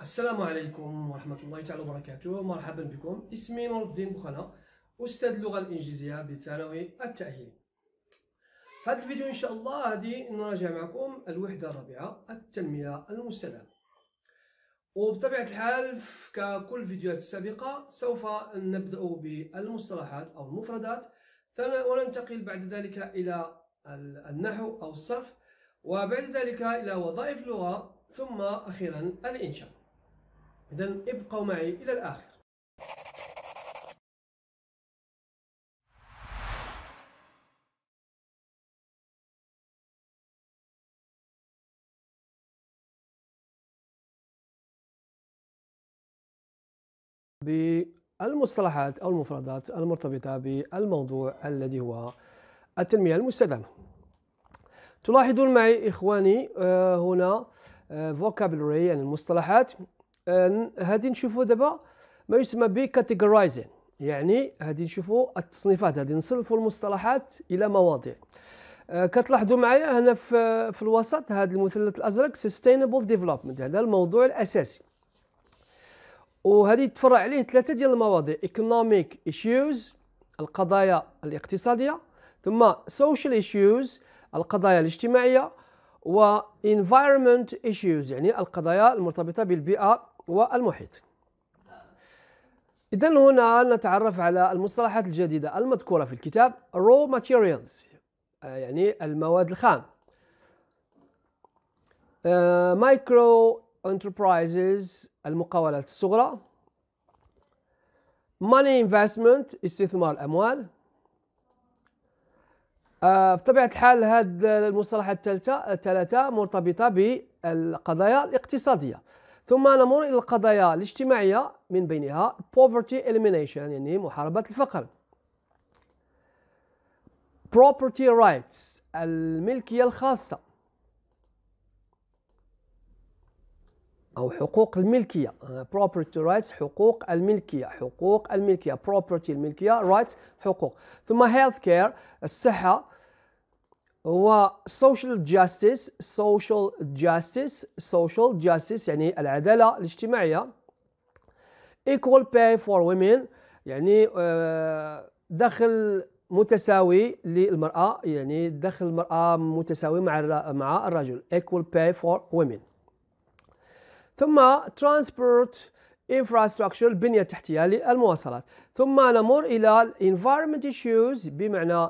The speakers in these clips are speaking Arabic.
السلام عليكم ورحمة الله تعالى وبركاته مرحبا بكم اسمي نور الدين بخنا أستاذ اللغة الإنجليزية بالثانوي التأهيلي في هذا الفيديو إن شاء الله غادي نراجع معكم الوحدة الرابعة التنمية المستدامة وبطبيعة الحال ككل الفيديوهات السابقة سوف نبدأ بالمصطلحات أو المفردات وننتقل بعد ذلك إلى النحو أو الصرف وبعد ذلك إلى وظائف اللغة ثم أخيرا الإنشاء إذا ابقوا معي إلى الآخر بالمصطلحات أو المفردات المرتبطة بالموضوع الذي هو التنمية المستدامة تلاحظون معي إخواني آه، هنا آه، vocabulary يعني المصطلحات آه، هادي نشوفوا دابا ما يسمى بكاتيجورايزين يعني هادي نشوفوا التصنيفات هادي نصرفوا المصطلحات الى مواضيع آه، كتلاحظوا معايا هنا في, في الوسط هذا المثلث الازرق سستينبل يعني ديفلوبمنت هذا الموضوع الاساسي وهذه يتفرع عليه ثلاثه ديال المواضيع ايكونوميك ايشوز القضايا الاقتصاديه ثم سوشيال ايشوز القضايا الاجتماعيه و environment issues يعني القضايا المرتبطه بالبيئه والمحيط إذا هنا نتعرف على المصطلحات الجديدة المذكورة في الكتاب raw materials آه، يعني المواد الخام مايكرو آه، انتربرايزز المقاولات الصغرى ماني انفستمنت استثمار الأموال آه، بطبيعة الحال هذه المصطلحات الثلاثة مرتبطة بالقضايا الاقتصادية ثم نمر إلى القضايا الاجتماعية من بينها poverty elimination يعني محاربة الفقر property rights الملكية الخاصة أو حقوق الملكية property rights حقوق الملكية حقوق الملكية property الملكية rights حقوق ثم health care الصحة هو social justice social justice social justice يعني العدالة الاجتماعية equal pay for women يعني دخل متساوي للمرأة يعني دخل المرأة متساوي مع مع الرجل equal pay for women ثم transport infrastructure البنية التحتية للمواصلات ثم نمر إلى environment issues بمعنى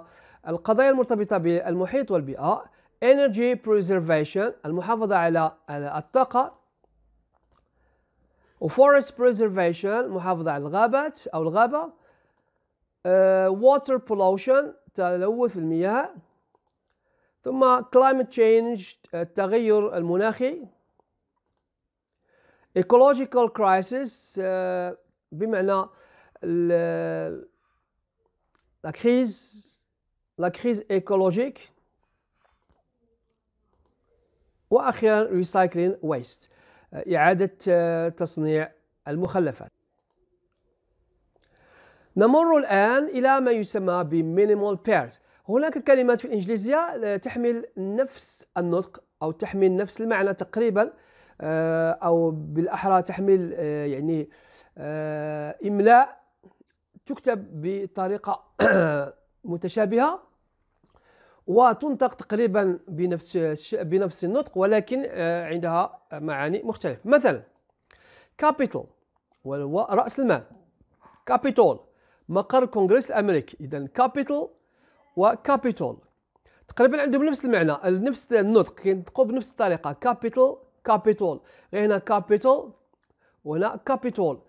القضايا المرتبطة بالمحيط والبيئة energy preservation المحافظة على الطاقة forest preservation المحافظة على الغابات أو الغابة uh, water pollution تلوث المياه ثم climate change التغير المناخي ecological crisis uh, بمعنى الكريز la crise écologique واخيرا ريسايكلين آه، ويست اعاده آه، تصنيع المخلفات نمر الان الى ما يسمى بمينيمال بيرز هناك كلمات في الانجليزيه تحمل نفس النطق او تحمل نفس المعنى تقريبا آه، او بالاحرى تحمل يعني املاء تكتب بطريقه متشابهه وتنطق تقريبا بنفس بنفس النطق ولكن آه، عندها معاني مختلفة مثلا كابيتال وهو رأس المال كابيتول مقر كونغرس الأمريكي إذا كابيتال وكابيتول تقريبا عندهم نفس المعنى نفس النطق كينطقوا بنفس الطريقة كابيتال كابيتول غير هنا كابيتال وهنا كابيتول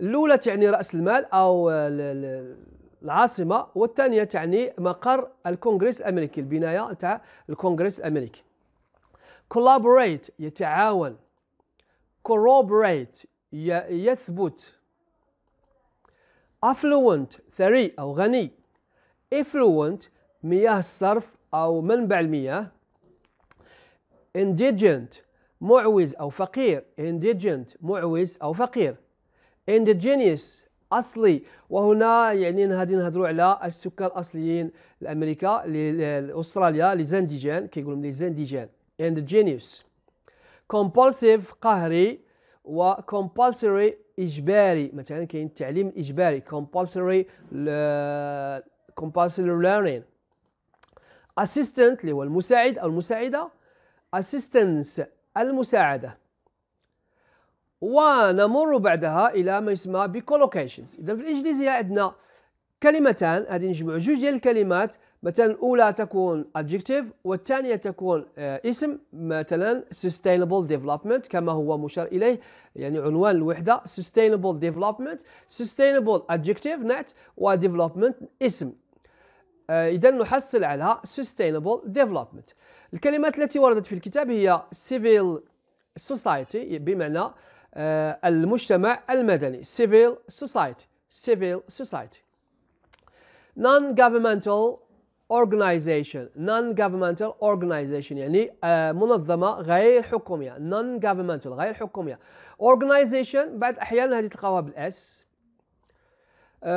الأولى تعني رأس المال أو العاصمه والثانيه تعني مقر الكونغرس الامريكي البنايه تاع الكونغرس الامريكي collaborate يتعاون corroborate يثبت affluent ثري أو غني effluent مياه الصرف أو منبع المياه indigent معوز أو فقير indigent معوز أو فقير indigenous اصلي وهنا يعني غادي نهضروا على السكان الاصليين لامريكا لاستراليا لي زانديجان كيقولوا لي زانديجان اند جينيوس كومبالسيف قهري كومبالسوري اجباري مثلا كاين التعليم الاجباري كومبالسوري كومبالسوري ليرنين اسيستنت اللي هو المساعد او المساعده اسيستنس المساعده ونمر بعدها الى ما يسمى بكولوكيشنز اذا في الانجليزيه عندنا كلمتان هذه نجمع جوج ديال الكلمات مثلا الاولى تكون adjective والثانيه تكون آه، اسم مثلا sustainable development كما هو مشار اليه يعني عنوان الوحده sustainable development sustainable adjective نعت وديفلوبمنت اسم آه، اذا نحصل على sustainable development الكلمات التي وردت في الكتاب هي civil society بمعنى المجتمع المدني civil society civil society non-governmental organization non-governmental organization يعني منظمة غير حكومية non-governmental غير حكومية organization بعد أحيانا هذه تلقاها بالأس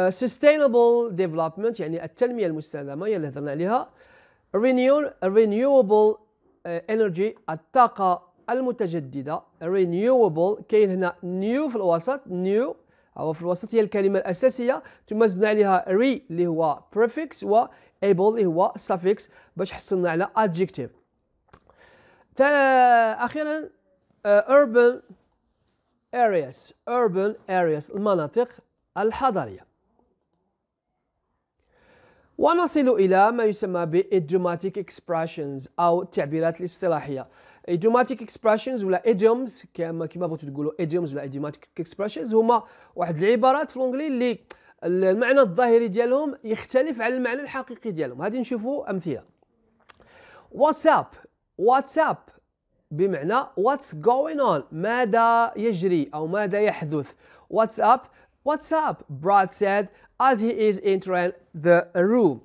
sustainable development يعني التنمية المستدامة اللي هضرنا عليها renewable energy الطاقة المتجددة renewable كاين هنا new في الوسط new هو في الوسط هي الكلمة الأساسية ثم زدنا عليها re اللي هو prefix و able اللي هو suffix باش حصلنا على adjective أخيرا آه، urban areas urban areas المناطق الحضرية ونصل إلى ما يسمى ب idiomatic expressions أو التعبيرات الاصطلاحية idiomatic expressions ولا idioms كما كما بغيتو تقولوا idioms ولا idiomatic expressions هما واحد العبارات في الانجلي اللي المعنى الظاهري ديالهم يختلف على المعنى الحقيقي ديالهم غادي نشوفوا امثله واتساب واتساب بمعنى what's going on ماذا يجري او ماذا يحدث what's up what's up Brad said as he is entering the room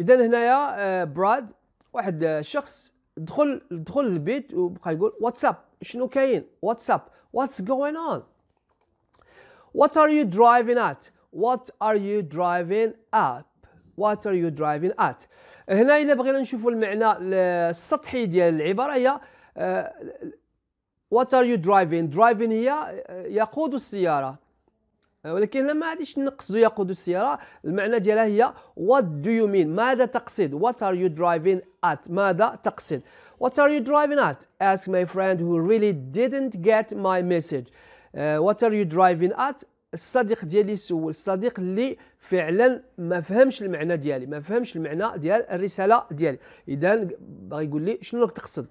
اذا هنايا براد آه، واحد الشخص آه، دخل دخل للبيت وبقى يقول واتساب شنو كاين واتساب واتس جوين اون وات ار يو درايفين ات وات ار يو درايفين اب وات ار يو درايفين ات هنا الا بغينا نشوفوا المعنى السطحي ديال العباره هي وات ار يو درايفين درايفين هي آه، يقود السياره ولكن لما غاديش نقصدوا يقود السياره المعنى ديالها هي وات دو يو مين ماذا تقصد وات ار يو درايفين ات ماذا تقصد وات ار يو درايفين ات ask my friend who really didn't get my message وات ار يو درايفين ات الصديق ديالي سول الصديق اللي فعلا ما فهمش المعنى ديالي ما فهمش المعنى ديال الرساله ديالي اذا باغي يقول لي شنو تقصد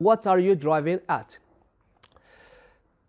وات ار يو درايفين ات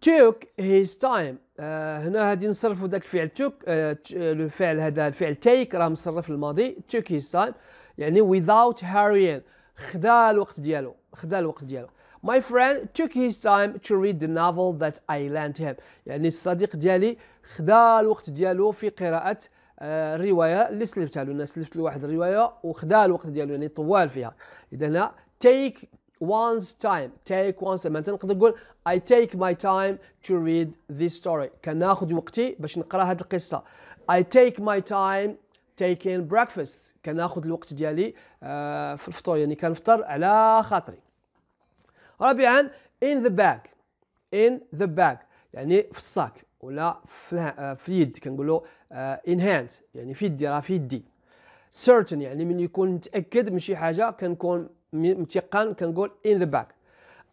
took his time آه، هنا غادي نصرفوا داك الفعل توك آه، آه، لو الفعل هذا الفعل تيك راه مصرف الماضي توك هيز تايم يعني without hurrying خدا الوقت ديالو خدا الوقت ديالو My friend took his time to read the novel that I lent him. يعني الصديق ديالي خدا الوقت ديالو في قراءة آه الرواية اللي سلفتها له، أنا سلفت له واحد الرواية وخدا الوقت ديالو يعني طوال فيها. إذا هنا take one's time take one's time معناتها نقدر نقول I take my time to read this story كناخذ وقتي باش نقرا هذه القصه I take my time taking breakfast كناخذ الوقت ديالي آه، في الفطور يعني كنفطر على خاطري رابعا in the bag in the bag يعني في الصاك ولا في, آه، اليد كنقولوا آه، in hand يعني في يدي راه في يدي certain يعني من يكون متاكد من شي حاجه كنكون متيقن كنقول in the back.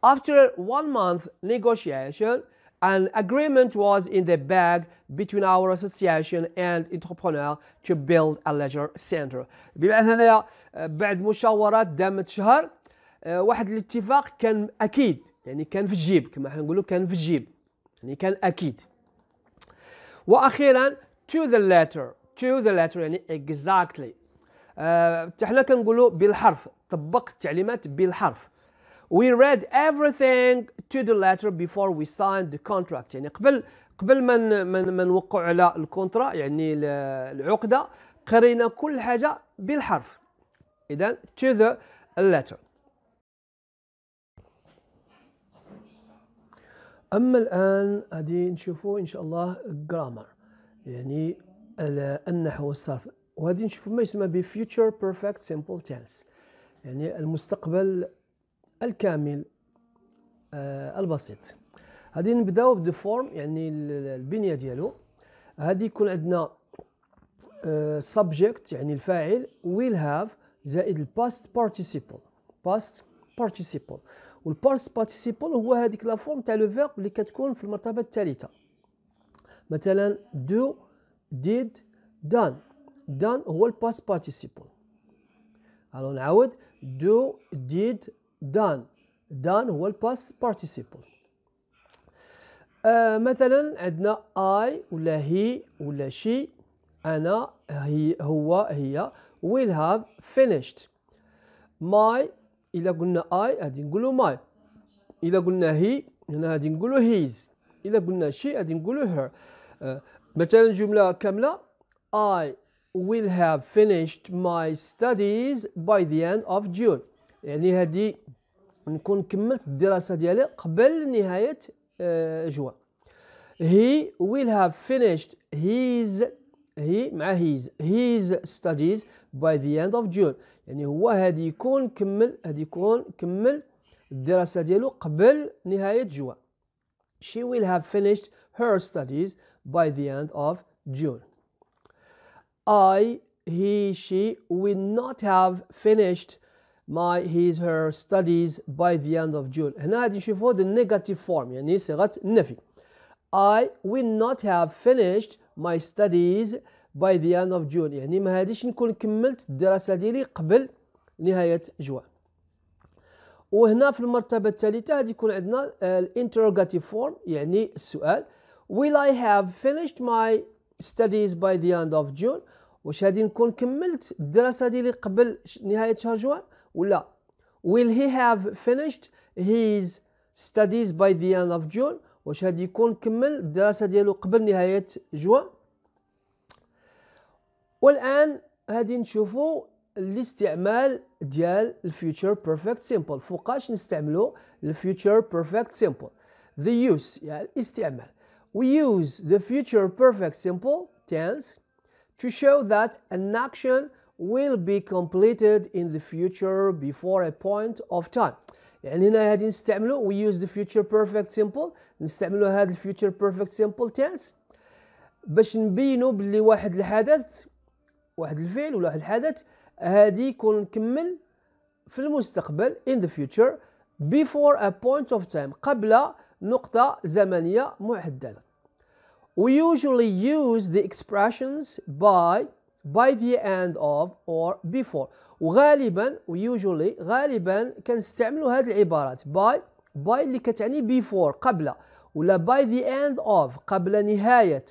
After one month negotiation, an agreement was in the bag between our association and entrepreneur to build a leisure center. بمعنى هنايا بعد مشاورات دامت شهر واحد الاتفاق كان اكيد يعني كان في الجيب كما حنا نقولوا كان في الجيب يعني كان اكيد. واخيرا to the letter to the letter يعني exactly حتى حنا كنقولوا بالحرف طبق التعليمات بالحرف we read everything to the letter before we signed the contract يعني قبل قبل ما ما نوقعوا على الكونترا يعني العقده قرينا كل حاجه بالحرف اذا to the letter اما الان غادي نشوفوا ان شاء الله الجرامر يعني النحو والصرف وغادي نشوفوا ما يسمى بفيوتشر بيرفكت سيمبل تنس يعني المستقبل الكامل آه البسيط غادي نبداو بدو فورم يعني البنيه ديالو غادي يكون عندنا سبجكت آه، يعني الفاعل ويل هاف زائد الباست بارتيسيبل باست بارتيسيبل والباست بارتيسيبل هو هذيك لا فورم تاع لو فيرب اللي كتكون في المرتبه الثالثه مثلا دو ديد دان دان هو الباست بارتيسيبل الو نعاود do did done done هو الباست participle آه مثلا عندنا I ولا he ولا she أنا هي هو هي will have finished my إذا قلنا I غادي نقولوا my إذا قلنا he هنا غادي نقولوا his إذا قلنا she غادي نقولوا her آه مثلا جملة كاملة I will have finished my studies by the end of June يعني هذه نكون كملت الدراسة ديالي قبل نهاية جوان he will have finished his he مع his his studies by the end of June يعني هو هادي يكون كمل هادي يكون كمل الدراسة ديالو قبل نهاية جوان she will have finished her studies by the end of June I, he, she will not have finished my his her studies by the end of June هنا نشوفوا the negative form يعني صيغة النفي I will not have finished my studies by the end of June يعني ما هاديش نكون كملت الدراسة ديالي قبل نهاية جوان وهنا في المرتبة الثالثة غادي يكون عندنا الانتروغاتيف فورم يعني السؤال Will I have finished my studies by the end of June واش غادي نكون كملت الدراسه ديالي قبل نهايه شهر جوان ولا will he have finished his studies by the end of June واش غادي يكون كمل الدراسه ديالو قبل نهايه جوان والان غادي نشوفو الاستعمال ديال ال future perfect simple فوقاش نستعملو ال future perfect simple the use يعني الاستعمال We use the future perfect simple tense to show that an action will be completed in the future before a point of time. And in adding نستعمله we use the future perfect simple نستعملوا had the future perfect simple tense باش نبينوا باللي واحد الحدث واحد الفعل ولا واحد الحدث هذه يكون نكمل في المستقبل in the future before a point of time قبل نقطة زمنية محددة We usually use the expressions by, by the end of or before وغالبا usually غالبا كنستعملوا هذه العبارات by by اللي كتعني before قبل ولا by the end of قبل نهاية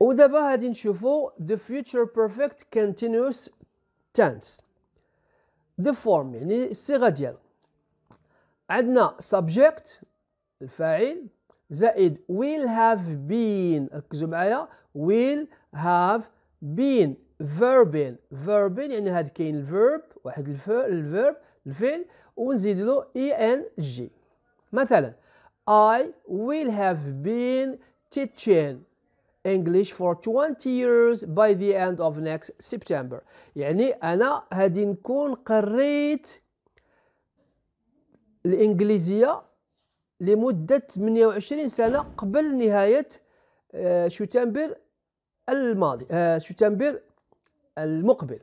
ودابا غادي نشوفوا the future perfect continuous tense the form يعني الصيغة ديالو عندنا subject الفاعل زائد will have been ركزوا معايا will have been verbin verbin يعني هاد كاين الفيرب واحد الفيرب الفيل ونزيد له اي ان جي مثلا I will have been teaching English for 20 years by the end of next September يعني أنا هادي نكون قريت الإنجليزية لمدة 28 سنة قبل نهاية آه، شتنبر الماضي آه، شتنبر المقبل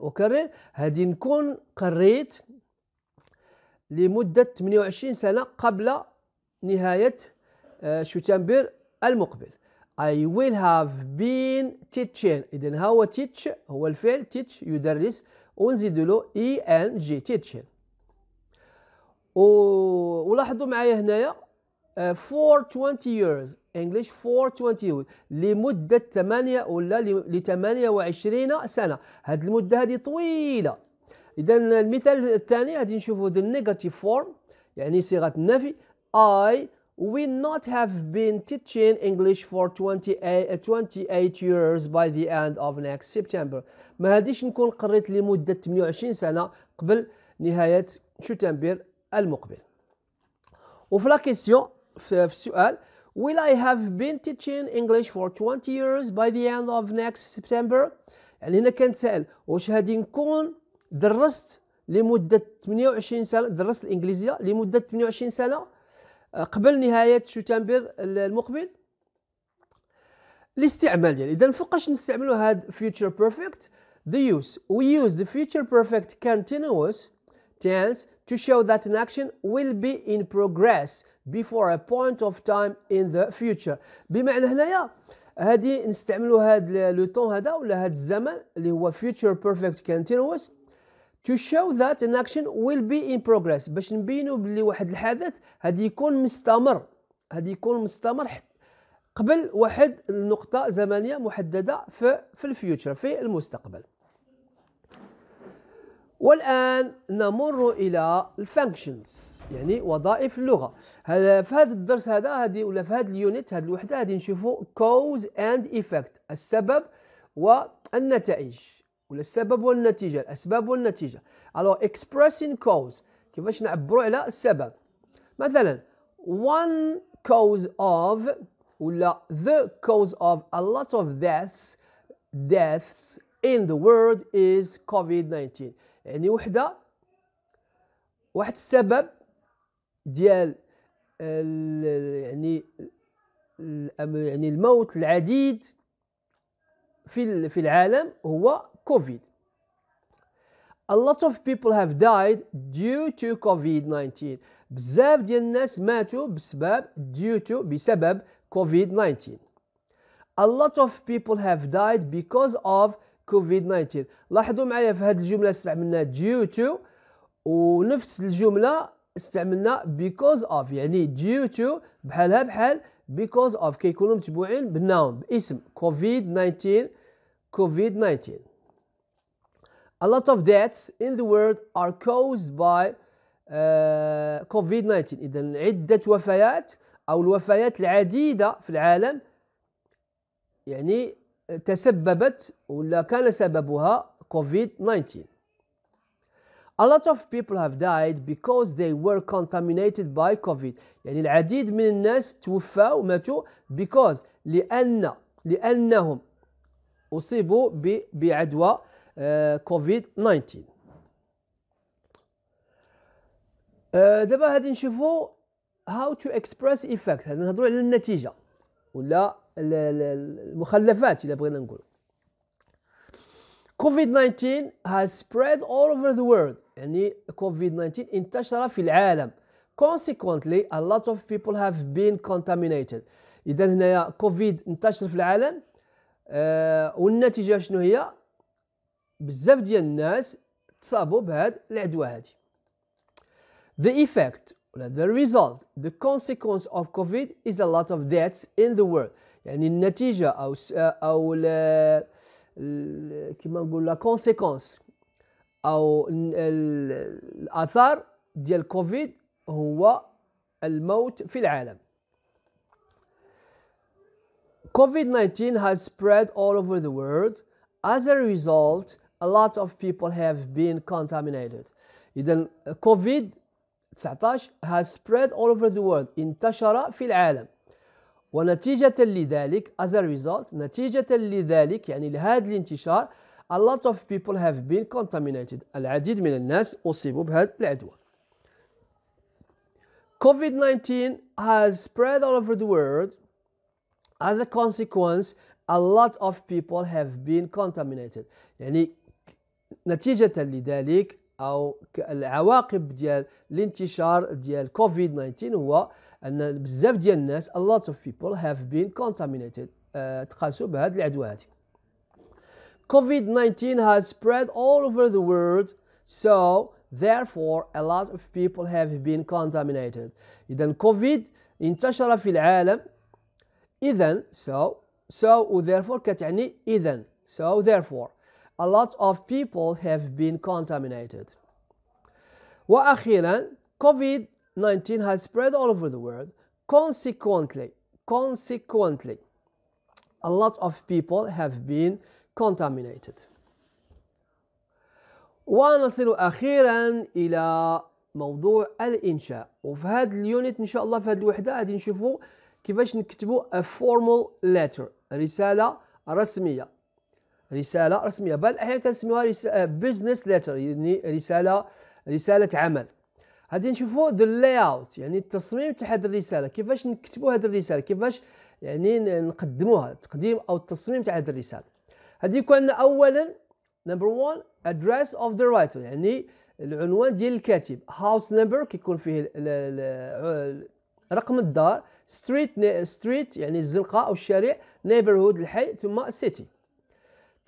أكرر هذه نكون قريت لمدة 28 سنة قبل نهاية آه، شتنبر المقبل I will have been teaching إذن هو teach هو الفعل teach يدرس ونزيد له جي e teaching ولاحظوا معايا هنايا آه، for 20 years English for 20 لمدة 8 ولا ل 28 سنة هاد المدة هذه طويلة إذا المثال الثاني غادي نشوفوا the negative form يعني صيغة النفي I will not have been teaching English for 28, 28 uh, years by the end of next September ما هاديش نكون قريت لمدة 28 سنة قبل نهاية شتنبر المقبل وفي لا كيسيون في السؤال Will I have been teaching English for 20 years by the end of next September؟ يعني هنا سأل واش هادي نكون درست لمدة 28 سنة درست الإنجليزية لمدة 28 سنة آه، قبل نهاية سبتمبر المقبل الاستعمال ديالي إذا فوقاش نستعملوا هاد future perfect the use we use the future perfect continuous tense to show that an action will be in progress before a point of time in the future بمعنى هنايا هذه نستعملوا هذا لو طون هذا ولا هذا الزمن اللي هو future perfect continuous to show that an action will be in progress باش نبينوا بلي واحد الحدث هذا يكون مستمر هذا يكون مستمر قبل واحد النقطة زمنية محددة في في الفيوتشر في المستقبل والآن نمر إلى الفانكشنز يعني وظائف اللغة هذا في هذا الدرس هذا هذه ولا في هذا اليونت هذه الوحدة هذه نشوفوا كوز اند ايفكت السبب والنتائج ولا السبب والنتيجة الأسباب والنتيجة ألو expressing cause كيفاش نعبروا على السبب مثلا one cause of ولا the cause of a lot of deaths deaths in the world is COVID-19 يعني وحده واحد السبب ديال يعني يعني الموت العديد في في العالم هو كوفيد A lot of people have died due to COVID-19 بزاف ديال الناس ماتوا بسبب due to بسبب COVID-19 A lot of people have died because of كوفيد 19 لاحظوا معايا في هذه الجمله استعملنا due to ونفس الجمله استعملنا because of يعني due to بحالها بحال because of كيكونوا متبوعين بالنون باسم كوفيد 19 كوفيد 19 A lot of deaths in the world are caused by آه، كوفيد uh, 19 إذا عدة وفيات أو الوفيات العديدة في العالم يعني تسببت ولا كان سببها كوفيد 19 A lot of people have died because they were contaminated by COVID. يعني العديد من الناس توفوا وماتوا because لأن لأنهم أصيبوا بعدوى كوفيد-19. آه، آه، دابا غادي نشوفوا how to express effect نهضروا على النتيجه ولا المخلفات إذا بغينا نقول COVID-19 has spread all over the world يعني COVID-19 انتشر في العالم consequently a lot of people have been contaminated إذا هنايا كوفيد انتشر في العالم آه والنتيجة شنو هي بزاف ديال الناس تصابوا بهذه العدوى هذه The effect the result the consequence of COVID is a lot of deaths in the world يعني النتيجه او او كيما نقول لا كونسيكونس او الاثار ديال كوفيد هو الموت في العالم COVID-19 has spread all over the world. As a result, a lot of people have been contaminated. إذا COVID-19 has spread all over the world. انتشر في العالم. ونتيجة لذلك as a result نتيجة لذلك يعني لهذا الانتشار a lot of people have been contaminated العديد من الناس أصيبوا بهذا العدوى COVID-19 has spread all over the world as a consequence a lot of people have been contaminated يعني نتيجة لذلك او العواقب ديال الانتشار ديال كوفيد 19 هو ان بزاف ديال الناس a lot of people have been contaminated uh, تقاسوا بهذه العدوى هذه كوفيد 19 has spread all over the world so therefore a lot of people have been contaminated اذا كوفيد انتشر في العالم اذا so so therefore كتعني اذا so therefore a lot of people have been contaminated. وأخيرا COVID-19 has spread all over the world. Consequently, consequently, a lot of people have been contaminated. ونصل أخيرا إلى موضوع الإنشاء وفي هذا اليونت إن شاء الله في هذه الوحدة غادي نشوفوا كيفاش نكتبوا a formal letter رسالة رسمية رسالة رسمية بعض الأحيان كنسميوها بزنس ليتر آه، يعني رسالة رسالة عمل غادي نشوفوا ذا لاي اوت يعني التصميم تاع هذه الرسالة كيفاش نكتبوا هذه الرسالة كيفاش يعني نقدموها التقديم أو التصميم تاع هذه الرسالة غادي يكون أولا نمبر 1 ادريس اوف ذا رايتر يعني العنوان ديال الكاتب هاوس نمبر كيكون فيه رقم الدار ستريت ستريت يعني الزنقه او الشارع نيبرهود الحي ثم سيتي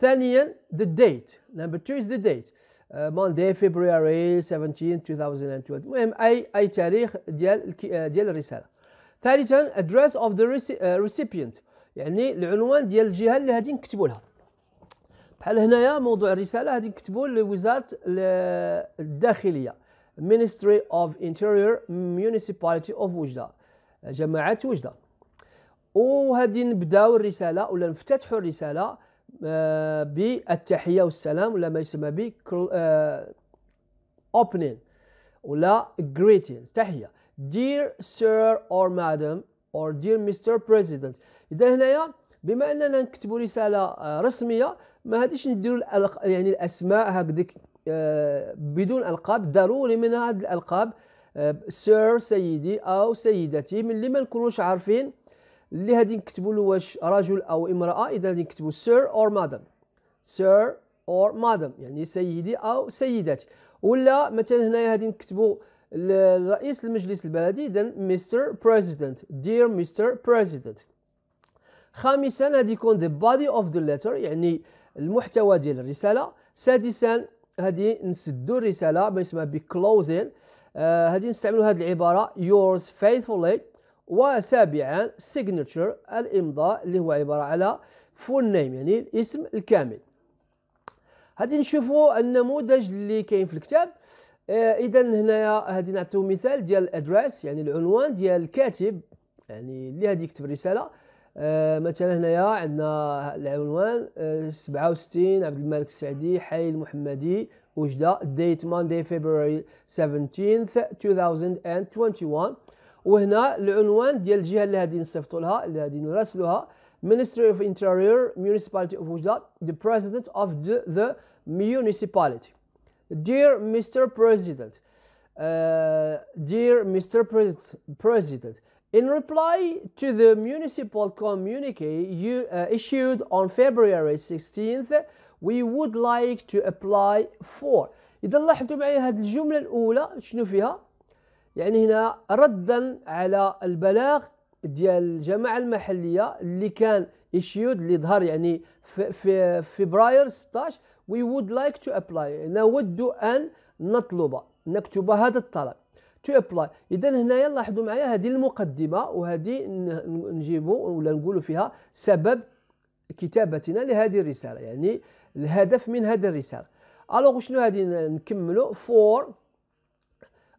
ثانيا the date number two is the date uh, Monday February 17 2012 المهم اي اي تاريخ ديال ديال الرساله ثالثا address of the uh, recipient يعني العنوان ديال الجهه اللي غادي نكتبوا لها بحال هنايا موضوع الرساله غادي نكتبوا لوزاره الداخليه Ministry of Interior Municipality of وجده جماعه وجده وغادي نبداو الرساله ولا نفتتحوا الرساله آه، بالتحيه والسلام ولا ما يسمى ب آه، opening ولا greetings تحيه dear sir or madam or dear Mr. President اذا هنايا بما اننا نكتبوا رساله آه، رسميه ما غاديش نديروا يعني الاسماء هكذاك بدون القاب ضروري من هاد الالقاب سير سيدي او سيدتي من اللي ما نكونوش عارفين اللي غادي نكتبوا له واش رجل او امراه اذا غادي نكتبوا سير اور مادام سير اور مادام يعني سيدي او سيداتي ولا مثلا هنايا غادي نكتبوا الرئيس المجلس البلدي اذا مستر بريزيدنت دير مستر بريزيدنت خامسا غادي يكون ذا بادي اوف ذا ليتر يعني المحتوى ديال الرساله سادسا غادي نسدوا الرساله ما يسمى بكلوزين هادي آه، نستعملوا هذه العباره يورز فايثفولي وسابعا سيجنتشر الامضاء اللي هو عباره على فول نيم يعني الاسم الكامل غادي نشوفوا النموذج اللي كاين في الكتاب آه اذا هنايا غادي نعطيو مثال ديال الادريس يعني العنوان ديال الكاتب يعني اللي غادي يكتب الرساله آه مثلا هنايا عندنا العنوان آه 67 عبد الملك السعدي حي المحمدي وجده ديت ماندي فبراير 17 2021 وهنا العنوان ديال الجهه اللي غادي نصيفطوا لها اللي غادي نراسلوها Ministry of Interior Municipality of Wujda the President of the, the Municipality Dear Mr President Uh, dear Mr. President, in reply to the municipal communique you uh, issued on February 16th, we would like to apply for. إذا لاحظتوا معي هذه الجملة الأولى شنو فيها؟ يعني هنا ردا على البلاغ ديال الجماعه المحليه اللي كان ايشيود اللي ظهر يعني في, فبراير 16 وي وود لايك تو ابلاي نود ان نطلب نكتب هذا الطلب تو ابلاي اذا هنايا لاحظوا معايا هذه المقدمه وهذه نجيبوا ولا نقولوا فيها سبب كتابتنا لهذه الرساله يعني الهدف من هذه الرساله الوغ شنو هذه نكملوا فور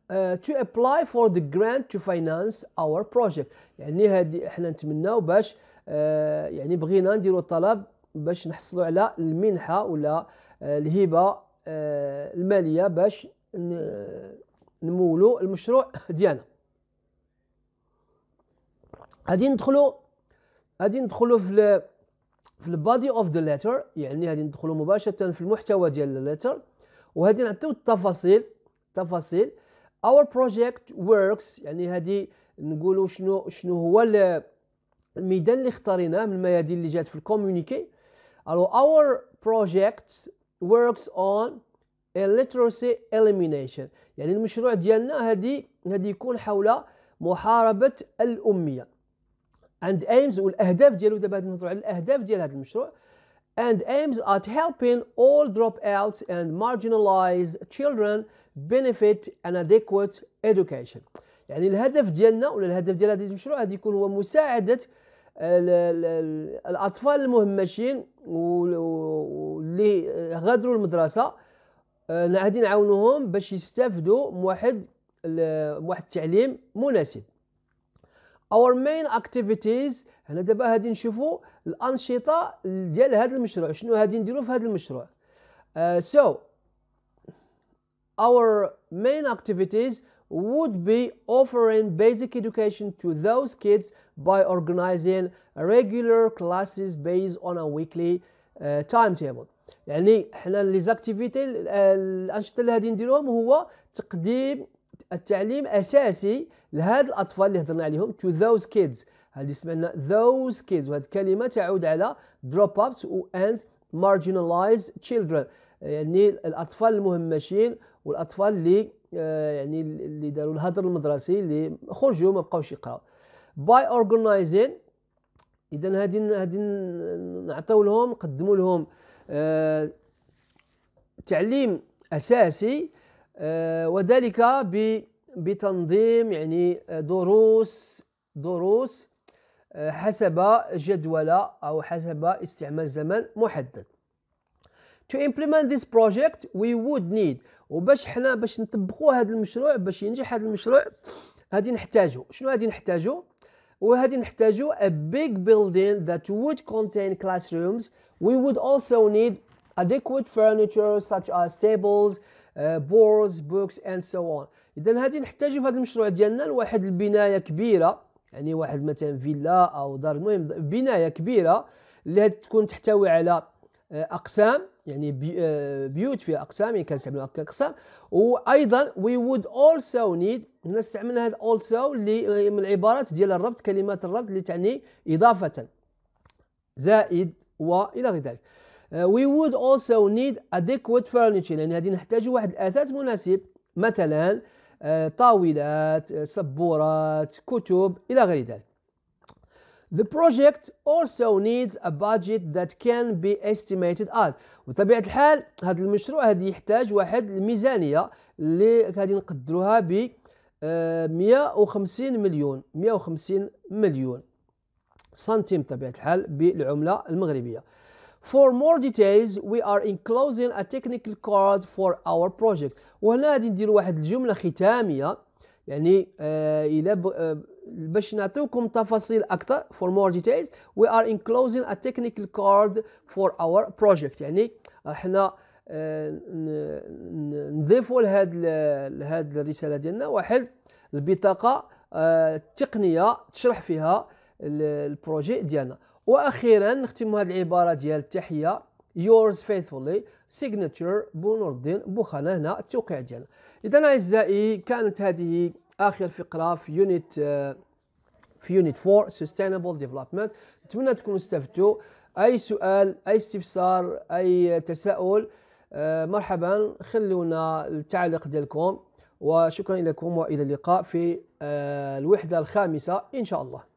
تو ابلاي فور ذا grant تو فاينانس اور بروجيكت يعني هادي احنا نتمناو باش آه، يعني بغينا نديرو طلب باش نحصلوا على المنحه ولا آه، الهبه آه، الماليه باش نمولوا المشروع ديالنا غادي ندخلوا غادي ندخلوا في في البادي اوف ذا ليتر يعني غادي ندخلوا مباشره في المحتوى ديال الليتر وغادي نعطيو التفاصيل التفاصيل Our project works يعني هذه نقولوا شنو شنو هو الميدان اللي اختاريناه من الميادين اللي جات في الكومونيكي الو اور بروجيكت works on illiteracy elimination يعني المشروع ديالنا هذه هذه يكون حول محاربه الاميه اند ايمز والاهداف ديالو دابا نهضروا على الاهداف ديال هذا المشروع and aims at helping all dropouts and marginalized children benefit an adequate education يعني الهدف ديالنا ولا الهدف ديال هذا المشروع غادي يكون هو مساعده الاطفال المهمشين واللي غادروا المدرسه آه، غادي نعاونوهم باش يستافدوا من واحد واحد التعليم مناسب اور مين اكتيفيتيز هنا دابا غادي نشوفوا الانشطه ديال هذا المشروع شنو غادي نديروا في هذا المشروع سو uh, our main activities would be offering basic education to those kids by organizing regular classes based on a weekly uh, timetable يعني حنا لي زاكتيفيتي الانشطه اللي غادي نديروهم هو تقديم التعليم اساسي لهاد الاطفال اللي هضرنا عليهم تو ذوز كيدز هذه سمعنا ذوز كيدز وهاد الكلمه تعود على دروب ابس واند marginalized children يعني الاطفال المهمشين والاطفال اللي آه، يعني اللي داروا الهدر المدرسي اللي خرجوا ما بقاوش يقراو باي اورجنايزين اذا هادي هادي نعطيو لهم نقدموا لهم آه، تعليم اساسي آه، وذلك بتنظيم يعني آه، دروس دروس آه، حسب جدولة أو حسب استعمال زمان محدد to implement this project we would need وباش حنا باش نطبقوا هذا المشروع باش ينجح هذا المشروع غادي نحتاجوا شنو غادي نحتاجوا وغادي نحتاجوا a big building that would contain classrooms we would also need adequate furniture such as tables بورز بوكس اند سو اون اذا هذه نحتاجو في هذا المشروع ديالنا لواحد البنايه كبيره يعني واحد مثلا فيلا او دار المهم بنايه كبيره اللي تكون تحتوي على آه، اقسام يعني آه، بيوت فيها اقسام يعني كنستعملوا هكا اقسام وايضا وي وود اولسو نيد هنا استعملنا هذا اولسو اللي آه، من العبارات ديال الربط كلمات الربط اللي تعني اضافه زائد والى غير ذلك وي وود اولسو نيد اديكويت فرنتشر لان غادي نحتاجوا واحد الاثاث مناسب مثلا uh, طاولات uh, سبورات كتب الى غير ذلك The project also needs a budget that can be estimated at وطبيعة الحال هذا المشروع هذا يحتاج واحد الميزانية اللي غادي نقدروها ب 150 uh, مليون 150 مليون سنتيم طبيعة الحال بالعملة المغربية For more details we are enclosing a technical card for our project وهنا غادي ندير واحد الجملة ختامية يعني آه إلى آه، باش نعطيوكم تفاصيل اكثر for more details we are enclosing a technical card for our project يعني احنا آه, آه، نضيفوا لهاد لهاد الرساله ديالنا واحد البطاقه آه تقنيه تشرح فيها البروجي ديالنا واخيرا نختم هذه العباره ديال التحيه yours faithfully signature بنور الدين بوخانه هنا التوقيع ديالنا اذا اعزائي كانت هذه اخر فقره في يونت آه، في يونت 4 sustainable development نتمنى تكونوا استفدتوا اي سؤال اي استفسار اي تساؤل آه، مرحبا خلونا التعليق ديالكم وشكرا لكم والى اللقاء في آه، الوحده الخامسه ان شاء الله